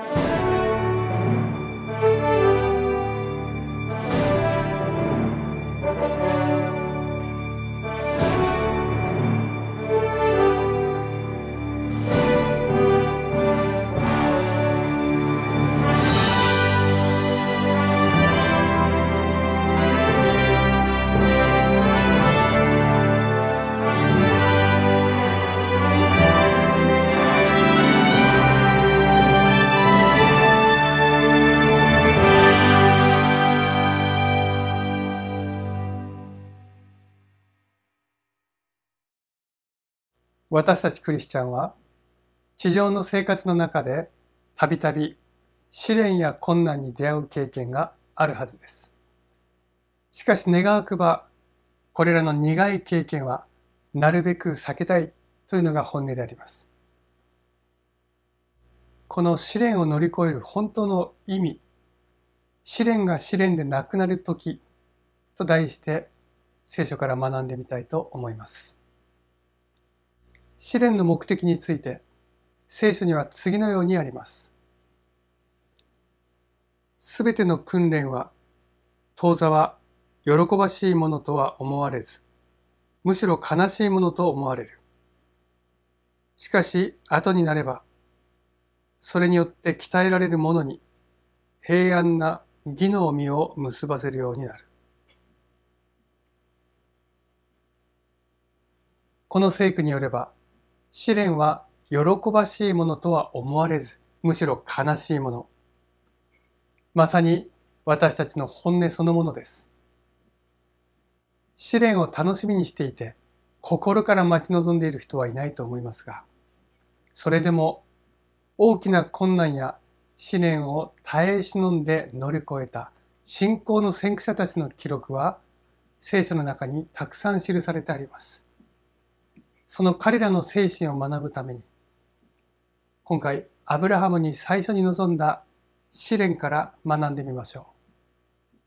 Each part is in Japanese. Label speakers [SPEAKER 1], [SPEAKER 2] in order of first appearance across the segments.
[SPEAKER 1] Thank you. 私たちクリスチャンは地上の生活の中でたびたび試練や困難に出会う経験があるはずです。しかし願わくばこれらの苦い経験はなるべく避けたいというのが本音であります。この試練を乗り越える本当の意味、試練が試練でなくなる時と題して聖書から学んでみたいと思います。試練の目的について、聖書には次のようにあります。すべての訓練は、当座は喜ばしいものとは思われず、むしろ悲しいものと思われる。しかし、後になれば、それによって鍛えられるものに、平安な義の実を結ばせるようになる。この聖句によれば、試練は喜ばしいものとは思われず、むしろ悲しいもの。まさに私たちの本音そのものです。試練を楽しみにしていて、心から待ち望んでいる人はいないと思いますが、それでも大きな困難や試練を耐え忍んで乗り越えた信仰の先駆者たちの記録は聖書の中にたくさん記されてあります。その彼らの精神を学ぶために、今回、アブラハムに最初に臨んだ試練から学んでみましょう。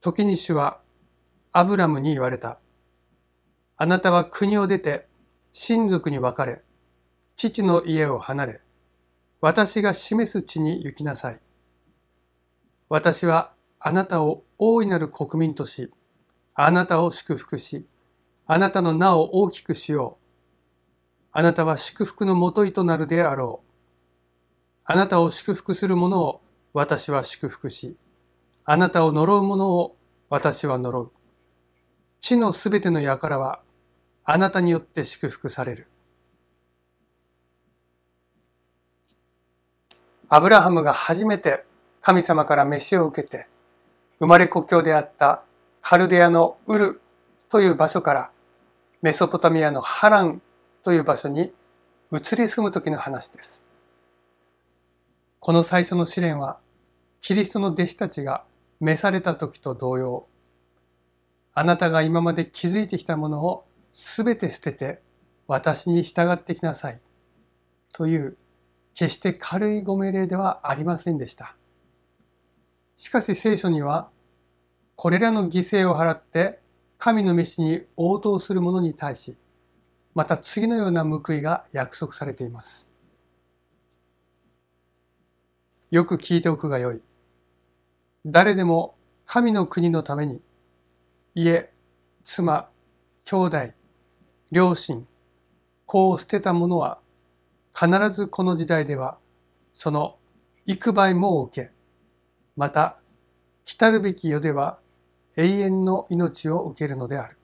[SPEAKER 1] 時に主はアブラムに言われた。あなたは国を出て親族に分かれ、父の家を離れ、私が示す地に行きなさい。私はあなたを大いなる国民とし、あなたを祝福し、あなたの名を大きくしよう。あなたは祝福のもといとなるであろう。あなたを祝福する者を私は祝福し、あなたを呪う者を私は呪う。地のすべての輩はあなたによって祝福される。アブラハムが初めて神様から召しを受けて生まれ故郷であったカルデアのウルという場所からメソポタミアのハランという場所に移り住む時の話です。この最初の試練はキリストの弟子たちが召された時と同様、あなたが今まで築いてきたものをすべて捨てて私に従ってきなさいという決して軽いご命令ではありませんでした。しかし聖書にはこれらの犠牲を払って神の召しに応答する者に対し、また次のような報いが約束されています。よく聞いておくがよい。誰でも神の国のために、家、妻、兄弟、両親、子を捨てた者は、必ずこの時代では、その幾倍も受け、また、来たるべき世では、永遠の命を受けるのである。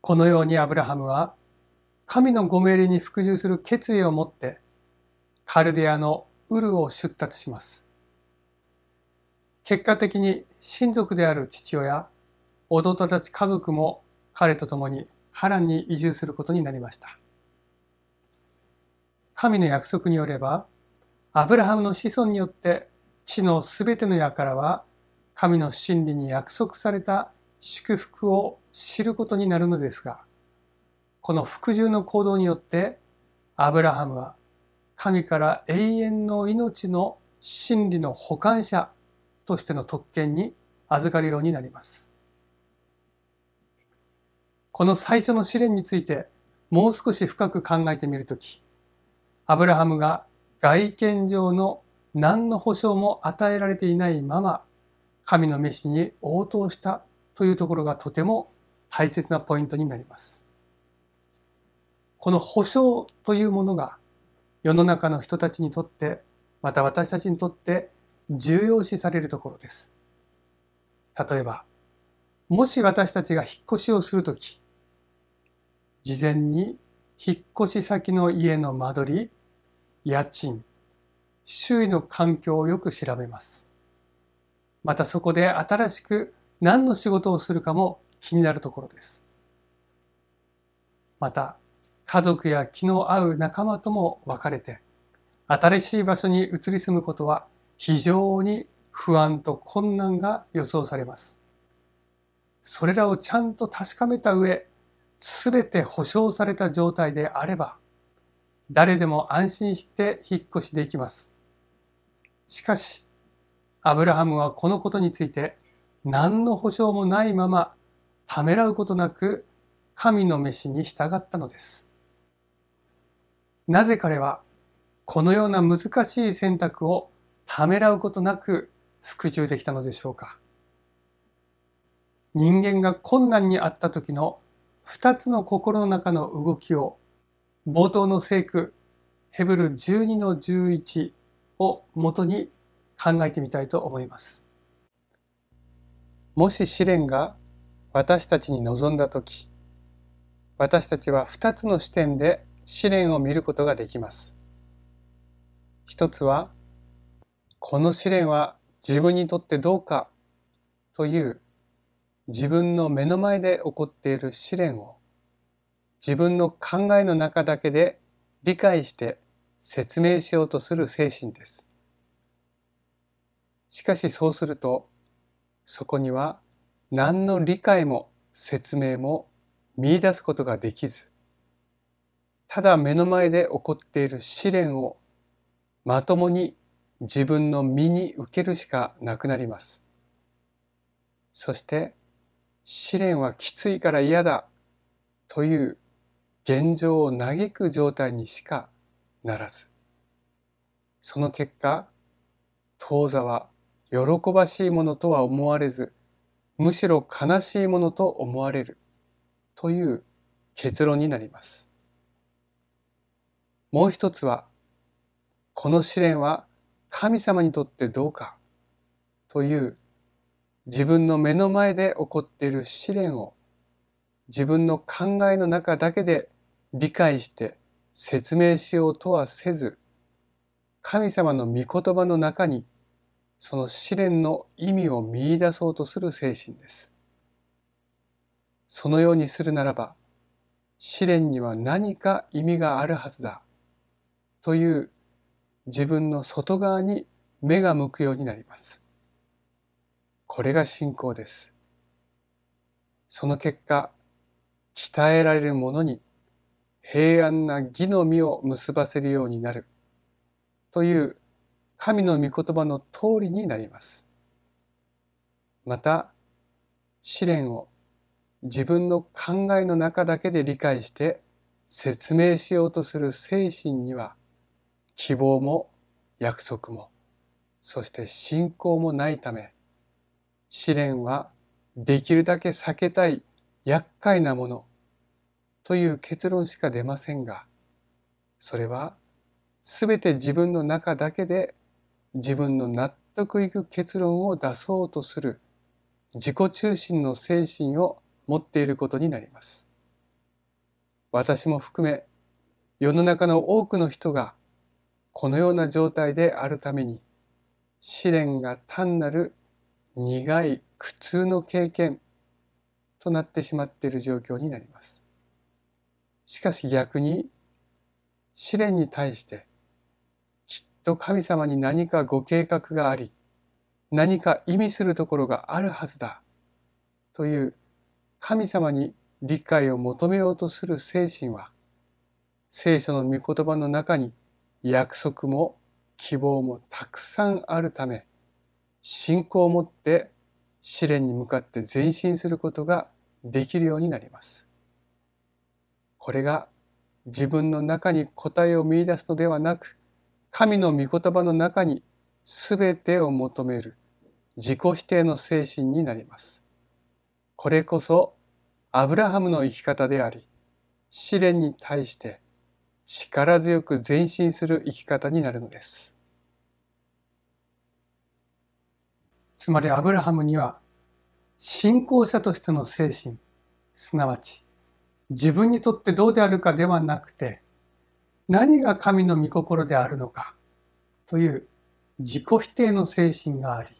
[SPEAKER 1] このようにアブラハムは神のご命令に服従する決意を持ってカルディアのウルを出立します。結果的に親族である父親、弟たち家族も彼と共に波乱に移住することになりました。神の約束によれば、アブラハムの子孫によって地のすべての矢からは神の真理に約束された祝福を知ることになるのですが、この服従の行動によって、アブラハムは神から永遠の命の真理の保管者としての特権に預かるようになります。この最初の試練についてもう少し深く考えてみるとき、アブラハムが外見上の何の保証も与えられていないまま神の召しに応答したというところがとても大切なポイントになります。この保証というものが世の中の人たちにとってまた私たちにとって重要視されるところです。例えば、もし私たちが引っ越しをするとき、事前に引っ越し先の家の間取り、家賃、周囲の環境をよく調べます。またそこで新しく何の仕事をするかも気になるところです。また、家族や気の合う仲間とも別れて、新しい場所に移り住むことは非常に不安と困難が予想されます。それらをちゃんと確かめた上、すべて保証された状態であれば、誰でも安心して引っ越しできます。しかし、アブラハムはこのことについて何の保証もないままためらうことなく神の召しに従ったのです。なぜ彼はこのような難しい選択をためらうことなく服従できたのでしょうか。人間が困難にあった時の二つの心の中の動きを冒頭の聖句ヘブル12の11をもとに考えてみたいと思います。もし試練が私たちに望んだ時、私たちは2つの視点で試練を見ることができます。一つは、この試練は自分にとってどうかという自分の目の前で起こっている試練を自分の考えの中だけで理解して説明しようとする精神です。しかしそうすると、そこには何の理解も説明も見出すことができず、ただ目の前で起こっている試練をまともに自分の身に受けるしかなくなります。そして試練はきついから嫌だという現状を嘆く状態にしかならず。その結果、当座は喜ばしいものとは思われず、むしろ悲しいものと思われるという結論になります。もう一つは、この試練は神様にとってどうかという自分の目の前で起こっている試練を自分の考えの中だけで理解して説明しようとはせず、神様の御言葉の中に、その試練の意味を見出そうとする精神です。そのようにするならば、試練には何か意味があるはずだ、という自分の外側に目が向くようになります。これが信仰です。その結果、鍛えられるものに平安な義の実を結ばせるようになるという神の御言葉の通りになります。また試練を自分の考えの中だけで理解して説明しようとする精神には希望も約束もそして信仰もないため試練はできるだけ避けたい厄介なものという結論しか出ませんが、それは全て自分の中だけで自分の納得いく結論を出そうとする自己中心の精神を持っていることになります。私も含め世の中の多くの人がこのような状態であるために試練が単なる苦い苦痛の経験となってしまっている状況になります。しかし逆に試練に対してきっと神様に何かご計画があり何か意味するところがあるはずだという神様に理解を求めようとする精神は聖書の御言葉の中に約束も希望もたくさんあるため信仰を持って試練に向かって前進することができるようになります。これが自分の中に答えを見出すのではなく、神の御言葉の中に全てを求める自己否定の精神になります。これこそアブラハムの生き方であり、試練に対して力強く前進する生き方になるのです。つまりアブラハムには信仰者としての精神、すなわち自分にとってどうであるかではなくて、何が神の御心であるのかという自己否定の精神があり、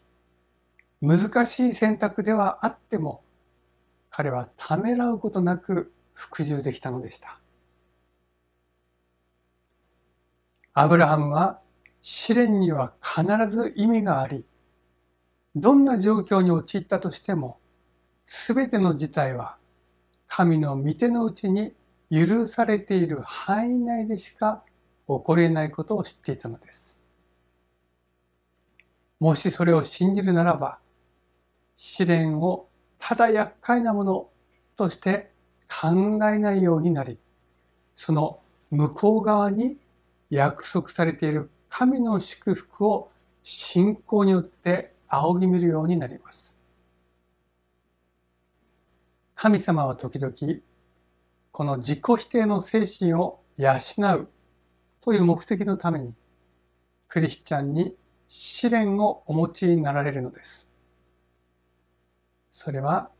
[SPEAKER 1] 難しい選択ではあっても、彼はためらうことなく服従できたのでした。アブラハムは試練には必ず意味があり、どんな状況に陥ったとしても、すべての事態は神の御手のうちに許されている範囲内でしか起こり得ないことを知っていたのです。もしそれを信じるならば、試練をただ厄介なものとして考えないようになり、その向こう側に約束されている神の祝福を信仰によって仰ぎ見るようになります。神様は時々この自己否定の精神を養うという目的のためにクリスチャンに試練をお持ちになられるのです。それは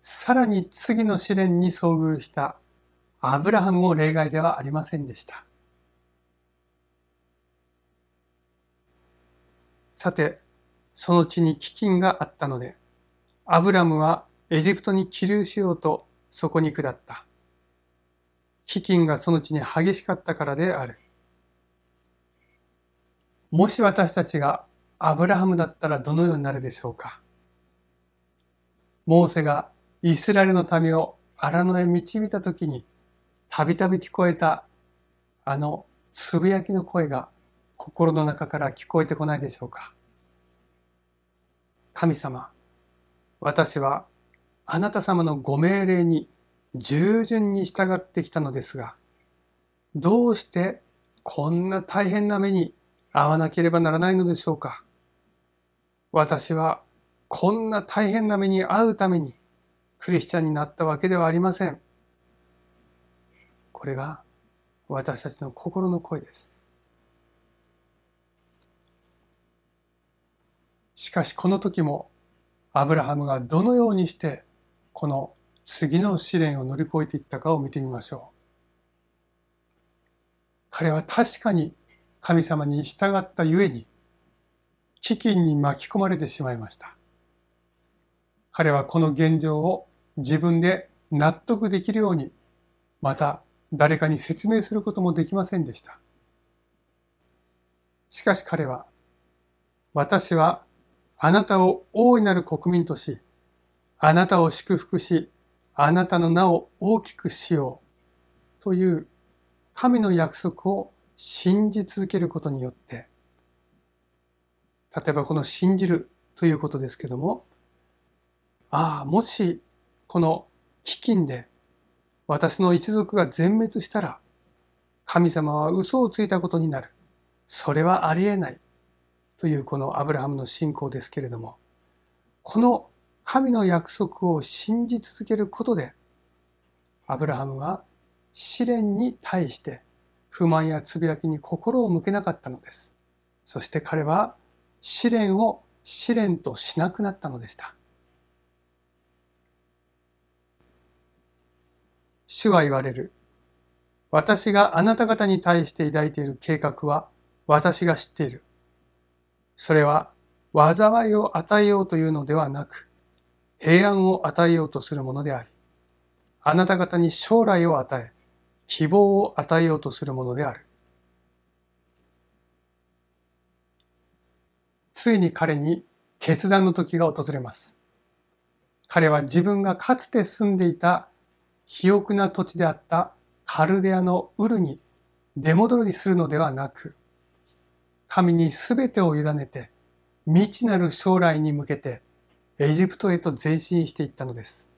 [SPEAKER 1] さらに次の試練に遭遇したアブラハムも例外ではありませんでした。さて、その地に飢饉があったので、アブラムはエジプトに帰流しようとそこに下った。飢饉がその地に激しかったからである。もし私たちがアブラハムだったらどのようになるでしょうか。モーセがイスラエルの民を荒野へ導いたときに、たびたび聞こえたあのつぶやきの声が心の中から聞こえてこないでしょうか。神様、私はあなた様のご命令に従順に従ってきたのですが、どうしてこんな大変な目に遭わなければならないのでしょうか。私はこんな大変な目に遭うためにクリスチャンになったわけではありません。これが私たちの心の声です。しかしこの時もアブラハムがどのようにしてこの次の試練を乗り越えていったかを見てみましょう。彼は確かに神様に従ったゆえに、飢饉に巻き込まれてしまいました。彼はこの現状を自分で納得できるように、また誰かに説明することもできませんでした。しかし彼は、私はあなたを大いなる国民とし、あなたを祝福し、あなたの名を大きくしようという神の約束を信じ続けることによって、例えばこの信じるということですけども、ああ、もしこの飢饉で私の一族が全滅したら、神様は嘘をついたことになる。それはありえない。というこのアブラハムの信仰ですけれども、この神の約束を信じ続けることで、アブラハムは試練に対して不満やつぶやきに心を向けなかったのです。そして彼は試練を試練としなくなったのでした。主は言われる。私があなた方に対して抱いている計画は私が知っている。それは災いを与えようというのではなく、平安を与えようとするものであり、あなた方に将来を与え、希望を与えようとするものである。ついに彼に決断の時が訪れます。彼は自分がかつて住んでいた肥沃な土地であったカルデアのウルに出戻りするのではなく、神に全てを委ねて、未知なる将来に向けてエジプトへと前進していったのです。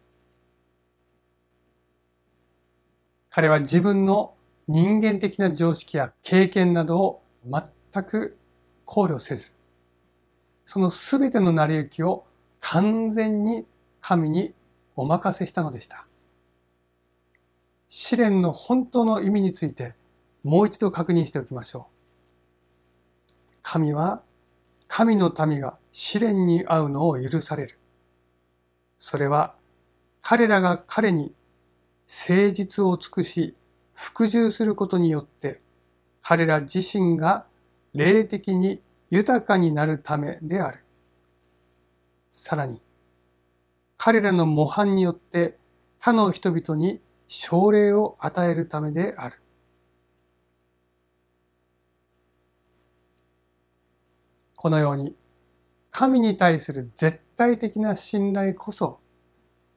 [SPEAKER 1] 彼は自分の人間的な常識や経験などを全く考慮せず、その全ての成り行きを完全に神にお任せしたのでした。試練の本当の意味についてもう一度確認しておきましょう。神は神の民が試練に遭うのを許される。それは彼らが彼に誠実を尽くし服従することによって彼ら自身が霊的に豊かになるためである。さらに、彼らの模範によって他の人々に奨励を与えるためである。このように、神に対する絶対的な信頼こそ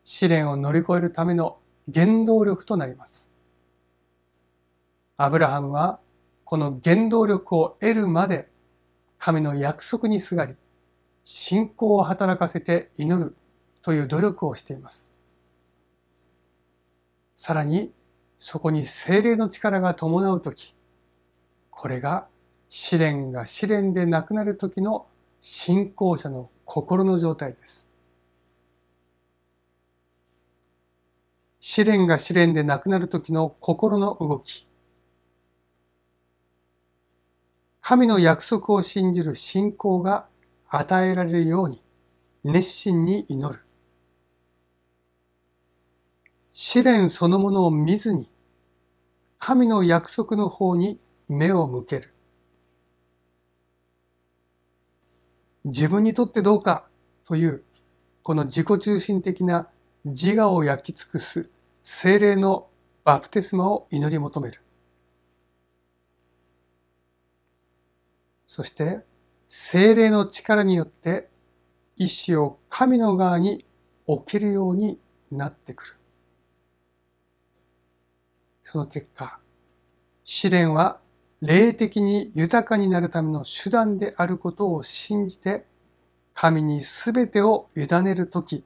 [SPEAKER 1] 試練を乗り越えるための原動力となります。アブラハムはこの原動力を得るまで神の約束にすがり信仰を働かせて祈るという努力をしています。さらにそこに精霊の力が伴うとき、これが試練が試練でなくなるときの信仰者の心の状態です。試練が試練でなくなる時の心の動き。神の約束を信じる信仰が与えられるように熱心に祈る。試練そのものを見ずに神の約束の方に目を向ける。自分にとってどうかという、この自己中心的な自我を焼き尽くす精霊のバプテスマを祈り求める。そして、精霊の力によって意志を神の側に置けるようになってくる。その結果、試練は霊的に豊かになるための手段であることを信じて、神に全てを委ねるとき、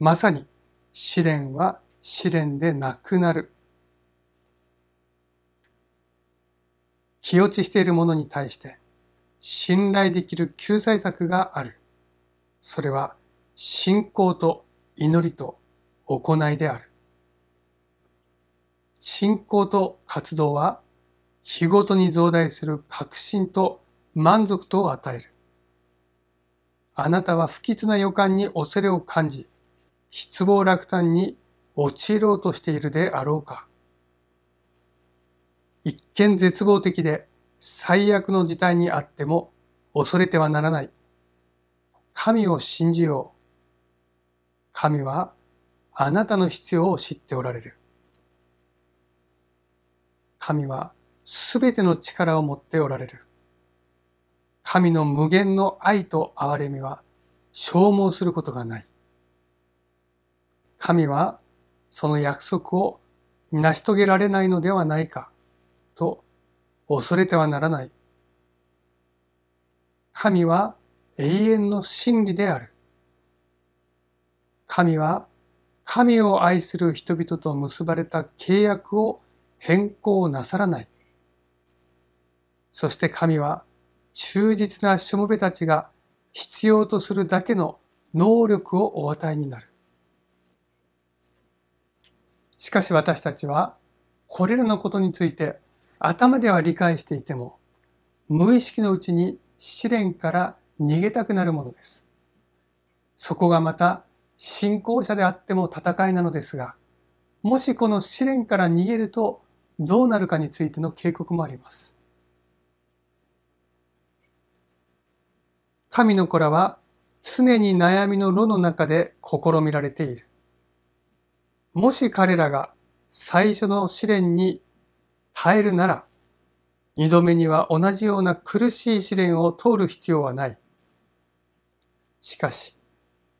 [SPEAKER 1] まさに試練は試練でなくなる。気落ちしているものに対して、信頼できる救済策がある。それは信仰と祈りと行いである。信仰と活動は日ごとに増大する確信と満足とを与える。あなたは不吉な予感に恐れを感じ、失望落胆に陥ろうとしているであろうか。一見絶望的で最悪の事態にあっても恐れてはならない。神を信じよう。神はあなたの必要を知っておられる。神はすべての力を持っておられる。神の無限の愛と憐れみは消耗することがない。神はその約束を成し遂げられないのではないかと恐れてはならない。神は永遠の真理である。神は神を愛する人々と結ばれた契約を変更なさらない。そして神は忠実なしもべたちが必要とするだけの能力をお与えになる。しかし私たちはこれらのことについて頭では理解していても無意識のうちに試練から逃げたくなるものです。そこがまた信仰者であっても戦いなのですが、もしこの試練から逃げるとどうなるかについての警告もあります。神の子らは常に悩みの炉の中で試みられている。もし彼らが最初の試練に耐えるなら、二度目には同じような苦しい試練を通る必要はない。しかし、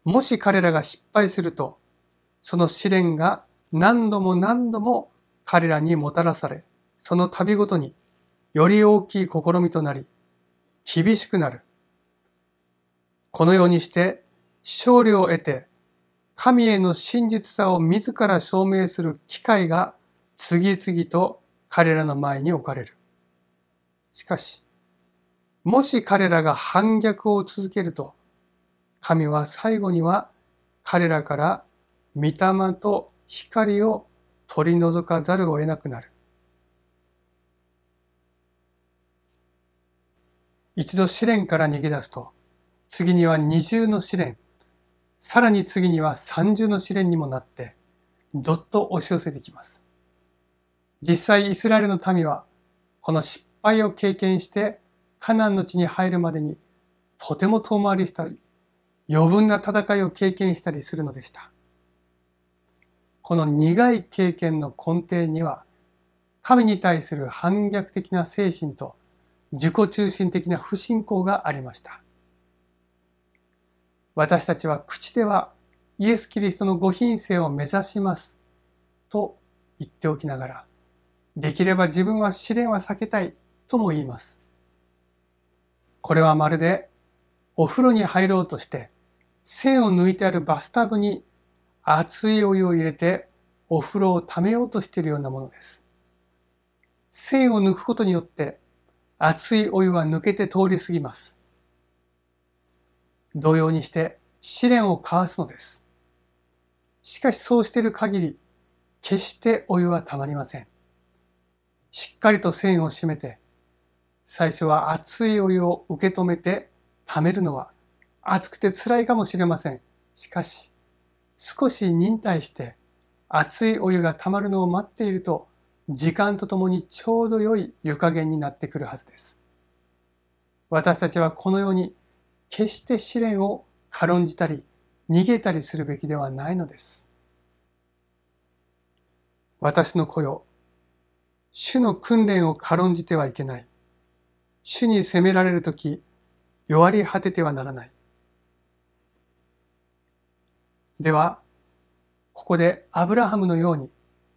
[SPEAKER 1] もし彼らが失敗すると、その試練が何度も何度も彼らにもたらされ、その度ごとにより大きい試みとなり、厳しくなる。このようにして勝利を得て神への真実さを自ら証明する機会が次々と彼らの前に置かれる。しかし、もし彼らが反逆を続けると、神は最後には彼らから御霊と光を取り除かざるを得なくなる。一度試練から逃げ出すと、次には二重の試練、さらに次には三重の試練にもなって、どっと押し寄せてきます。実際イスラエルの民は、この失敗を経験してカナンの地に入るまでにとても遠回りしたり、余分な戦いを経験したりするのでした。この苦い経験の根底には、神に対する反逆的な精神と自己中心的な不信仰がありました。私たちは口ではイエス・キリストのご品性を目指しますと言っておきながら、できれば自分は試練は避けたいとも言います。これはまるでお風呂に入ろうとして、線を抜いてあるバスタブに熱いお湯を入れてお風呂を溜めようとしているようなものです。線を抜くことによって熱いお湯は抜けて通り過ぎます。同様にして試練を交わすのです。しかしそうしている限り、決してお湯はたまりません。しっかりと線を締めて、最初は熱いお湯を受け止めて溜めるのは熱くて辛いかもしれません。しかし、少し忍耐して熱いお湯が溜まるのを待っていると、時間とともにちょうど良い湯加減になってくるはずです。私たちはこのように決して試練を軽んじたり逃げたりするべきではないのです。私の子よ、主の訓練を軽んじてはいけない。主に責められるとき、弱り果ててはならない。では、ここでアブラハムのように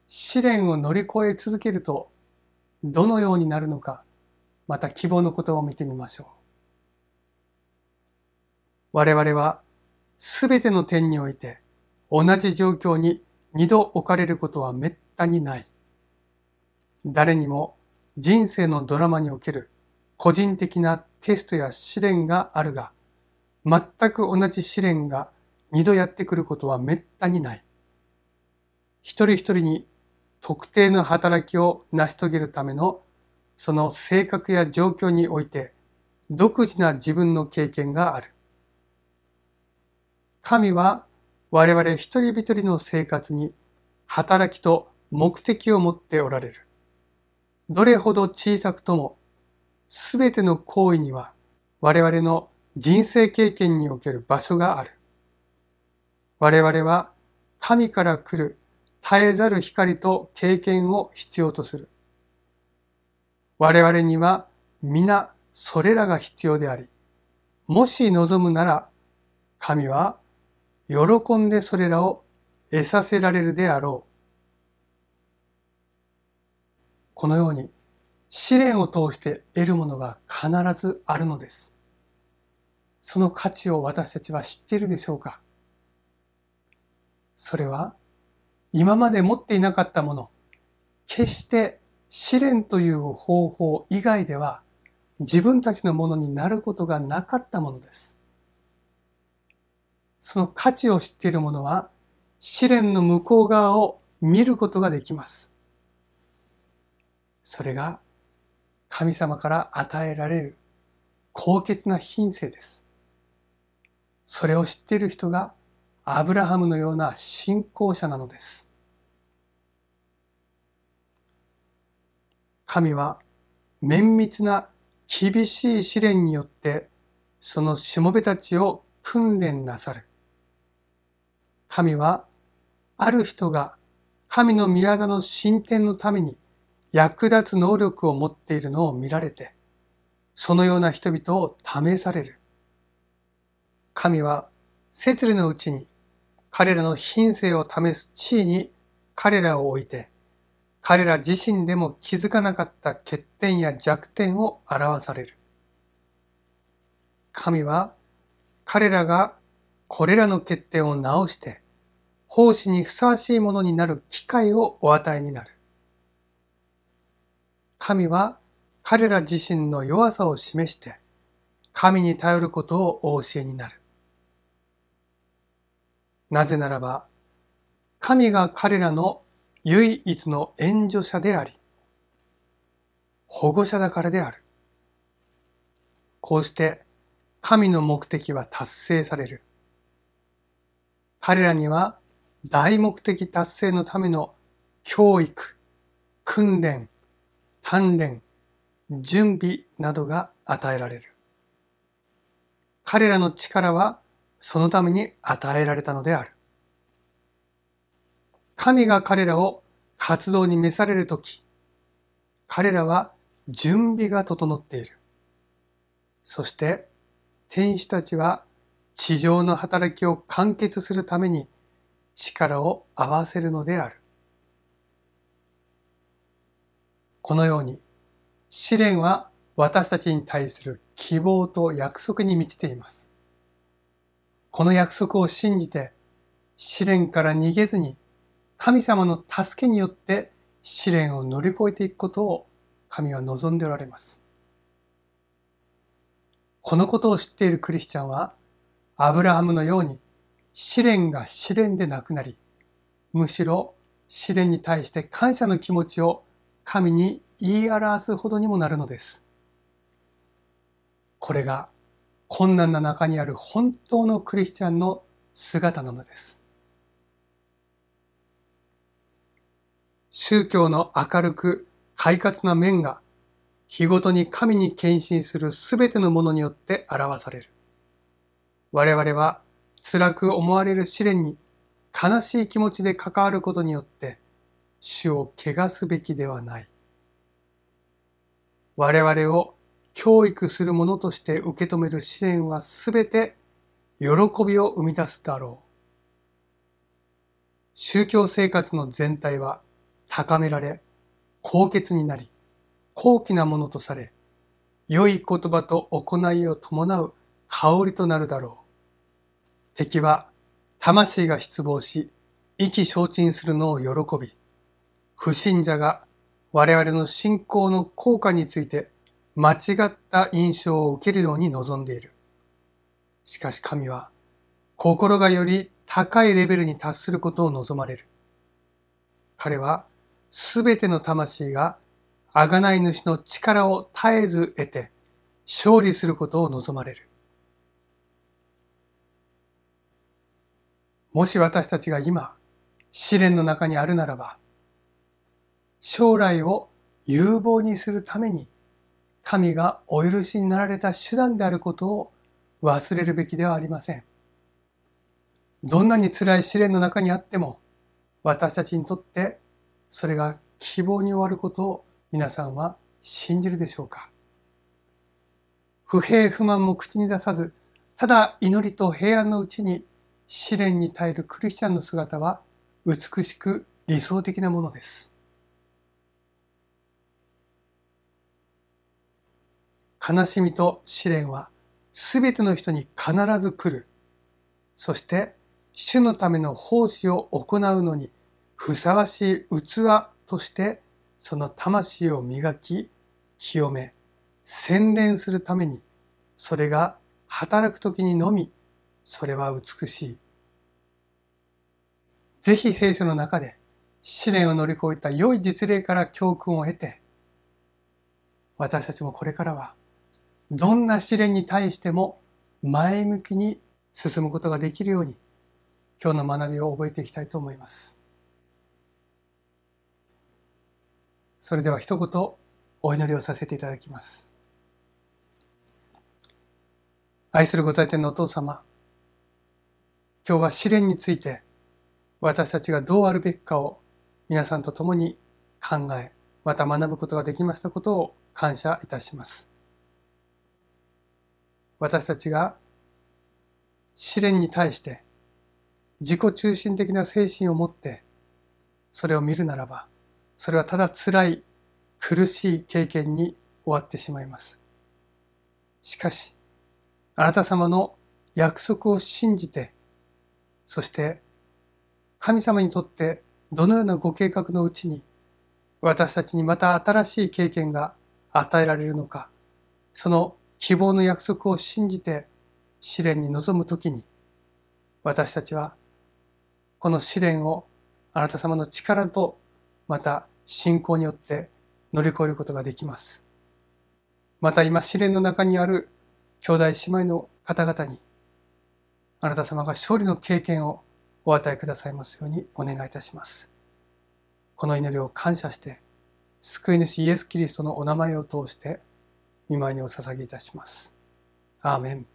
[SPEAKER 1] 試練を乗り越え続けると、どのようになるのか、また希望のことを見てみましょう。我々はすべての点において同じ状況に二度置かれることは滅多にない。誰にも人生のドラマにおける個人的なテストや試練があるが、全く同じ試練が二度やってくることは滅多にない。一人一人に特定の働きを成し遂げるためのその性格や状況において独自な自分の経験がある。神は我々一人一人の生活に働きと目的を持っておられる。どれほど小さくとも、すべての行為には我々の人生経験における場所がある。我々は神から来る絶えざる光と経験を必要とする。我々には皆それらが必要であり、もし望むなら神は喜んでそれらを得させられるであろう。このように試練を通して得るものが必ずあるのです。その価値を私たちは知っているでしょうかそれは今まで持っていなかったもの、決して試練という方法以外では自分たちのものになることがなかったものです。その価値を知っている者は試練の向こう側を見ることができます。それが神様から与えられる高潔な品性です。それを知っている人がアブラハムのような信仰者なのです。神は綿密な厳しい試練によってそのしもべたちを訓練なさる。神は、ある人が神の宮座の進展のために役立つ能力を持っているのを見られて、そのような人々を試される。神は、摂理のうちに彼らの品性を試す地位に彼らを置いて、彼ら自身でも気づかなかった欠点や弱点を表される。神は彼らがこれらの欠点を直して奉仕にふさわしいものになる機会をお与えになる。神は彼ら自身の弱さを示して、神に頼ることをお教えになる。なぜならば、神が彼らの唯一の援助者であり、保護者だからである。こうして神の目的は達成される。彼らには大目的達成のための教育、訓練、鍛錬、準備などが与えられる。彼らの力はそのために与えられたのである。神が彼らを活動に召されるとき、彼らは準備が整っている。そして天使たちは地上の働きを完結するために力を合わせるのである。このように試練は私たちに対する希望と約束に満ちています。この約束を信じて試練から逃げずに神様の助けによって試練を乗り越えていくことを神は望んでおられます。このことを知っているクリスチャンはアブラハムのように試練が試練でなくなり、むしろ試練に対して感謝の気持ちを神に言い表すほどにもなるのです。これが困難な中にある本当のクリスチャンの姿なのです。宗教の明るく快活な面が日ごとに神に献身するすべてのものによって表される。我々は辛く思われる試練に悲しい気持ちで関わることによって、主を汚すべきではない。我々を教育するものとして受け止める試練はすべて喜びを生み出すだろう。宗教生活の全体は高められ、高潔になり、高貴なものとされ、良い言葉と行いを伴う香りとなるだろう。敵は魂が失望し、意気消沈するのを喜び、不信者が我々の信仰の効果について間違った印象を受けるように望んでいる。しかし神は心がより高いレベルに達することを望まれる。彼はすべての魂が贖い主の力を絶えず得て勝利することを望まれる。もし私たちが今、試練の中にあるならば、将来を有望にするために、神がお許しになられた手段であることを忘れるべきではありません。どんなに辛い試練の中にあっても、私たちにとってそれが希望に終わることを皆さんは信じるでしょうか不平不満も口に出さず、ただ祈りと平安のうちに試練に耐えるクリスチャンの姿は美しく理想的なものです。悲しみと試練はすべての人に必ず来る。そして、主のための奉仕を行うのにふさわしい器としてその魂を磨き、清め、洗練するために、それが働く時にのみそれは美しい。ぜひ聖書の中で試練を乗り越えた良い実例から教訓を得て、私たちもこれからはどんな試練に対しても前向きに進むことができるように、今日の学びを覚えていきたいと思います。それでは一言お祈りをさせていただきます。愛するご在天のお父様、今日は試練について私たちがどうあるべきかを皆さんと共に考え、また学ぶことができましたことを感謝いたします。私たちが試練に対して自己中心的な精神を持ってそれを見るならば、それはただ辛い、苦しい経験に終わってしまいます。しかし、あなた様の約束を信じて、そして神様にとってどのようなご計画のうちに私たちにまた新しい経験が与えられるのか、その希望の約束を信じて試練に臨むときに、私たちはこの試練をあなた様の力とまた信仰によって乗り越えることができます。また今試練の中にある兄弟姉妹の方々にあなた様が勝利の経験をお与えくださいますようにお願いいたします。この祈りを感謝して、救い主イエス・キリストのお名前を通して、見舞いにお捧げいたします。アーメン。